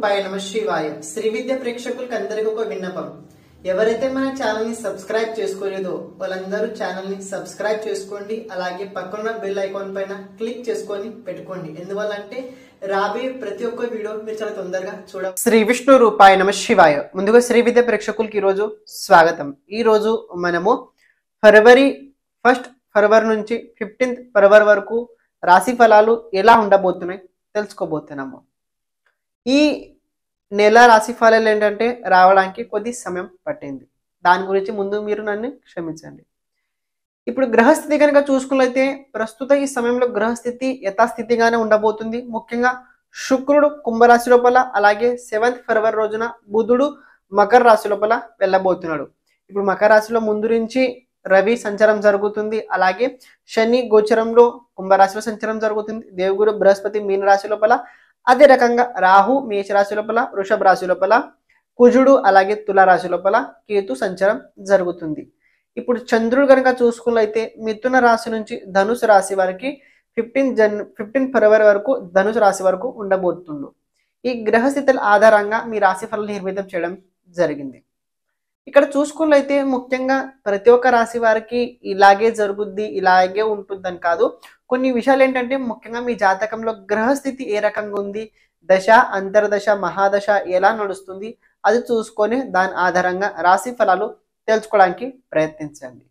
కృపాయ నమ శివాయ శ్రీ విద్య ప్రేక్షకులకు అందరికీ ఒక విన్నపం ఎవరైతే మన ఛానల్ ని సబ్స్క్రైబ్ చేసుకోలేదో వాళ్ళందరూ ఛానల్ ని సబ్స్క్రైబ్ చేసుకోండి అలాగే పక్కన బెల్ ఐకాన్ పైన క్లిక్ చేసుకొని పెట్టుకోండి ఎందువల్ల అంటే రాబోయే ప్రతి ఒక్క వీడియో మీరు చాలా తొందరగా చూడ శ్రీ విష్ణు రూపాయ నమ శివాయ ముందుగా శ్రీ విద్య ప్రేక్షకులకి ఈ రోజు స్వాగతం ఈ రోజు మనము ఫిబ్రవరి ఫస్ట్ ఫిబ్రవరి నుంచి ఫిఫ్టీన్త్ ఫిబ్రవరి వరకు రాశి ఫలాలు ఎలా ఉండబోతున్నాయి తెలుసుకోబోతున్నాము ఈ నెల రాశి ఫలాలు ఏంటంటే రావడానికి కొద్ది సమయం పట్టింది దాని గురించి ముందు మీరు నన్ను క్షమించండి ఇప్పుడు గ్రహస్థితి కనుక చూసుకున్నైతే ప్రస్తుత ఈ సమయంలో గ్రహస్థితి యథాస్థితిగానే ఉండబోతుంది ముఖ్యంగా శుక్రుడు కుంభరాశి లోపల అలాగే సెవెంత్ ఫిబ్రవరి రోజున బుధుడు మకర రాశి లోపల వెళ్ళబోతున్నాడు ఇప్పుడు మకర రాశిలో ముందు నుంచి రవి సంచారం జరుగుతుంది అలాగే శని గోచరంలో కుంభరాశిలో సంచారం జరుగుతుంది దేవుడు బృహస్పతి మీన రాశి లోపల అదే రకంగా రాహు మేషరాశి లోపల వృషభ రాశి లోపల కుజుడు అలాగే తులారాశి లోపల కేతు సంచారం జరుగుతుంది ఇప్పుడు చంద్రుడు కనుక చూసుకున్నైతే మిథున రాశి నుంచి ధనుసు రాశి వారికి ఫిఫ్టీన్ జన్ ఫిఫ్టీన్ ఫిబ్రవరి వరకు ధనుసు రాశి వరకు ఉండబోతుండు ఈ గ్రహస్థితుల ఆధారంగా మీ రాశి ఫలం నిర్మితం చేయడం జరిగింది ఇక్కడ చూసుకున్నైతే ముఖ్యంగా ప్రతి ఒక్క రాశి వారికి ఇలాగే జరుగుద్ది ఇలాగే ఉంటుందని కాదు కొన్ని విషయాలు ఏంటంటే ముఖ్యంగా మీ జాతకంలో గ్రహస్థితి ఏ రకంగా ఉంది దశ అంతర్దశ మహాదశ ఎలా నడుస్తుంది అది చూసుకొని దాని ఆధారంగా రాశి ఫలాలు తెలుసుకోవడానికి ప్రయత్నించండి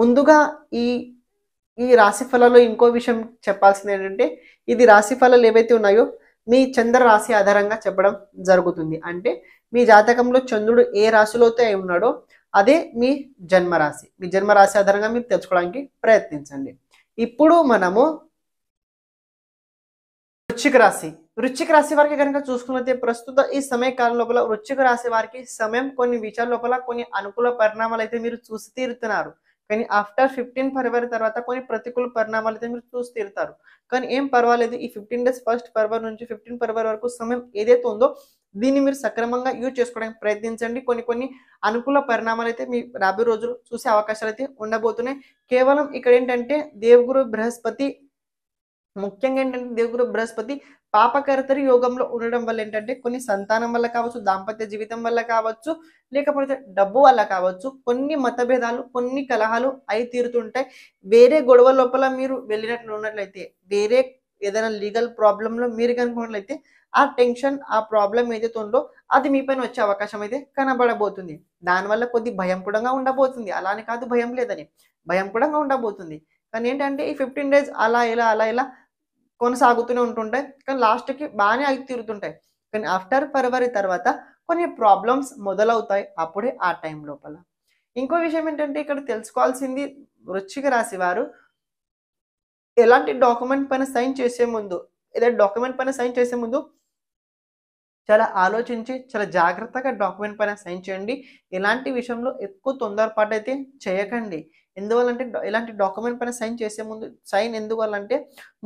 ముందుగా ఈ ఈ రాశి ఫలాలు ఇంకో విషయం చెప్పాల్సింది ఏంటంటే ఇది రాశి ఫలాలు ఏవైతే ఉన్నాయో మీ చంద్ర రాశి ఆధారంగా చెప్పడం జరుగుతుంది అంటే మీ జాతకంలో చంద్రుడు ఏ అయితే అయి ఉన్నాడో అదే మీ జన్మరాశి మీ జన్మరాశి ఆధారంగా మీరు తెలుసుకోవడానికి ప్రయత్నించండి ఇప్పుడు మనము వృచ్చిక రాశి వృచ్చిక రాశి వారికి కనుక చూసుకున్నట్టే ప్రస్తుత ఈ సమయకాలం లోపల వృచ్చిక రాశి వారికి సమయం కొన్ని విషయాల లోపల కొన్ని అనుకూల పరిణామాలు అయితే మీరు చూసి తీరుతున్నారు కానీ ఆఫ్టర్ ఫిఫ్టీన్ ఫర్వరీ తర్వాత కొన్ని ప్రతికూల పరిణామాలు అయితే మీరు చూసి తీరుతారు కానీ ఏం పర్వాలేదు ఈ ఫిఫ్టీన్ డేస్ ఫస్ట్ ఫర్వరీ నుంచి ఫిఫ్టీన్ ఫర్వరీ వరకు సమయం ఏదైతే ఉందో దీన్ని మీరు సక్రమంగా యూజ్ చేసుకోవడానికి ప్రయత్నించండి కొన్ని కొన్ని అనుకూల పరిణామాలు అయితే మీ రాబోయే రోజులు చూసే అవకాశాలు అయితే ఉండబోతున్నాయి కేవలం ఇక్కడ ఏంటంటే దేవగురు బృహస్పతి ముఖ్యంగా ఏంటంటే దేవుడు బృహస్పతి పాపకర్తరి యోగంలో ఉండడం వల్ల ఏంటంటే కొన్ని సంతానం వల్ల కావచ్చు దాంపత్య జీవితం వల్ల కావచ్చు లేకపోతే డబ్బు వల్ల కావచ్చు కొన్ని మతభేదాలు కొన్ని కలహాలు అయి తీరుతుంటాయి వేరే గొడవ లోపల మీరు వెళ్ళినట్లు ఉన్నట్లయితే వేరే ఏదైనా లీగల్ ప్రాబ్లంలో మీరు కనుకున్నట్లయితే ఆ టెన్షన్ ఆ ప్రాబ్లం ఏదైతే ఉందో అది మీపైన వచ్చే అవకాశం అయితే కనబడబోతుంది దానివల్ల కొద్ది భయం కూడా ఉండబోతుంది అలానే కాదు భయం లేదని భయం కూడా ఉండబోతుంది కానీ ఏంటంటే ఈ ఫిఫ్టీన్ డేస్ అలా ఇలా అలా ఇలా కొనసాగుతూనే ఉంటుంటాయి కానీ లాస్ట్కి బాగానే అవి తీరుతుంటాయి కానీ ఆఫ్టర్ ఫిబ్రవరి తర్వాత కొన్ని ప్రాబ్లమ్స్ మొదలవుతాయి అప్పుడే ఆ టైం లోపల ఇంకో విషయం ఏంటంటే ఇక్కడ తెలుసుకోవాల్సింది వృచ్చిక రాశి వారు ఎలాంటి డాక్యుమెంట్ పైన సైన్ చేసే ముందు ఏదైనా డాక్యుమెంట్ పైన సైన్ చేసే ముందు చాలా ఆలోచించి చాలా జాగ్రత్తగా డాక్యుమెంట్ పైన సైన్ చేయండి ఎలాంటి విషయంలో ఎక్కువ తొందరపాటు అయితే చేయకండి ఎందువల్లంటే ఇలాంటి డాక్యుమెంట్ పైన సైన్ చేసే ముందు సైన్ ఎందువల్లంటే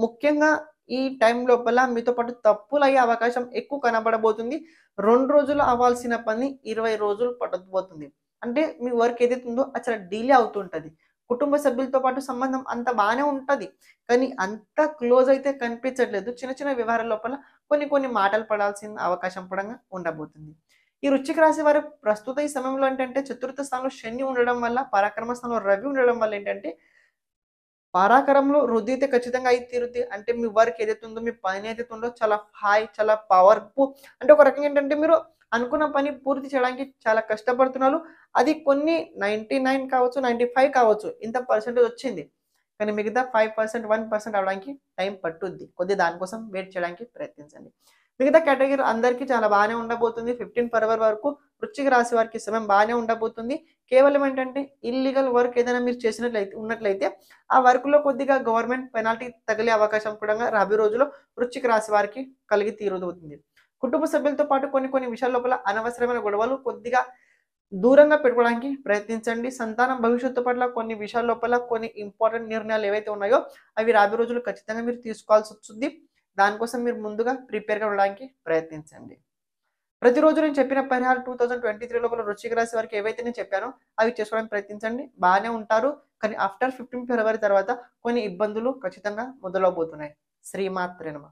ముఖ్యంగా ఈ టైం లోపల మీతో పాటు తప్పులు అయ్యే అవకాశం ఎక్కువ కనబడబోతుంది రెండు రోజులు అవ్వాల్సిన పని ఇరవై రోజులు పడబోతుంది అంటే మీ వర్క్ ఏదైతే ఉందో అది చాలా డీలే అవుతుంటుంది కుటుంబ సభ్యులతో పాటు సంబంధం అంత బాగానే ఉంటుంది కానీ అంత క్లోజ్ అయితే కనిపించట్లేదు చిన్న చిన్న వ్యవహారాల లోపల కొన్ని కొన్ని మాటలు పడాల్సిన అవకాశం పడంగా ఉండబోతుంది ఈ వృశ్చిక రాశి వారు ప్రస్తుత ఈ సమయంలో ఏంటంటే చతుర్థ స్థానంలో శని ఉండడం వల్ల పరాక్రమ స్థానంలో రవి ఉండడం వల్ల ఏంటంటే పరాకరంలో వృద్ధి అయితే ఖచ్చితంగా అయితే తీరుద్ది అంటే మీ వర్క్ ఏదైతే ఉందో మీ పని ఏదైతే ఉందో చాలా హాయ్ చాలా పవర్ఫుల్ అంటే ఒక రకంగా ఏంటంటే మీరు అనుకున్న పని పూర్తి చేయడానికి చాలా కష్టపడుతున్నారు అది కొన్ని నైంటీ నైన్ కావచ్చు నైంటీ ఫైవ్ కావచ్చు ఇంత పర్సెంటేజ్ వచ్చింది కానీ మిగతా ఫైవ్ పర్సెంట్ వన్ పర్సెంట్ అవడానికి టైం పట్టుద్ది కొద్ది దానికోసం వెయిట్ చేయడానికి ప్రయత్నించండి మిగతా కేటగిరీ అందరికీ చాలా బాగానే ఉండబోతుంది ఫిఫ్టీన్ ఫర్వర్ వరకు వృచ్చిక రాశి వారికి సమయం బాగానే ఉండబోతుంది కేవలం ఏంటంటే ఇల్లీగల్ వర్క్ ఏదైనా మీరు చేసినట్లయితే ఉన్నట్లయితే ఆ వర్క్లో కొద్దిగా గవర్నమెంట్ పెనాల్టీ తగిలే అవకాశం కూడా రాబోయే రోజుల్లో వృచ్చిక రాశి వారికి కలిగి తీరుతుంది కుటుంబ సభ్యులతో పాటు కొన్ని కొన్ని విషయాల లోపల అనవసరమైన గొడవలు కొద్దిగా దూరంగా పెట్టుకోవడానికి ప్రయత్నించండి సంతానం భవిష్యత్తు పట్ల కొన్ని విషయాల లోపల కొన్ని ఇంపార్టెంట్ నిర్ణయాలు ఏవైతే ఉన్నాయో అవి రాబోయే రోజులు ఖచ్చితంగా మీరు తీసుకోవాల్సి వస్తుంది దానికోసం మీరు ముందుగా ప్రిపేర్గా ఉండడానికి ప్రయత్నించండి ప్రతిరోజు నేను చెప్పిన పరిహారం టూ థౌజండ్ ట్వంటీ త్రీ లోపల రుచికి రాశి వరకు ఏవైతే నేను చెప్పానో అవి చేసుకోవడానికి ప్రయత్నించండి బాగానే ఉంటారు కానీ ఆఫ్టర్ ఫిఫ్టీన్ ఫిబ్రవరి తర్వాత కొన్ని ఇబ్బందులు ఖచ్చితంగా మొదలవబోతున్నాయి శ్రీమాత్రేనమా